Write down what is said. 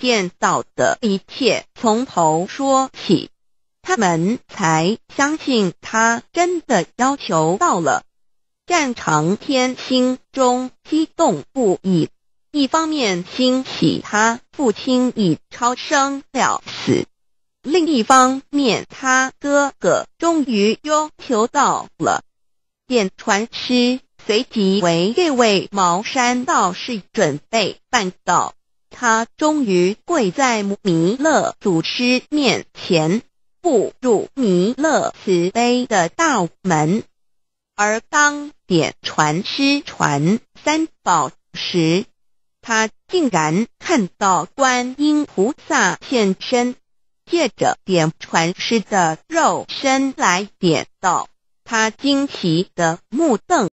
见到的一切从头说起，他们才相信他真的要求到了。战长天心中激动不已，一方面欣喜他父亲已超生了死，另一方面他哥哥终于要求到了。电传师随即为这位茅山道士准备办道。他终于跪在弥勒祖师面前，步入弥勒慈悲的大门。而当点传师传三宝时，他竟然看到观音菩萨现身，借着点传师的肉身来点到，他惊奇的目瞪。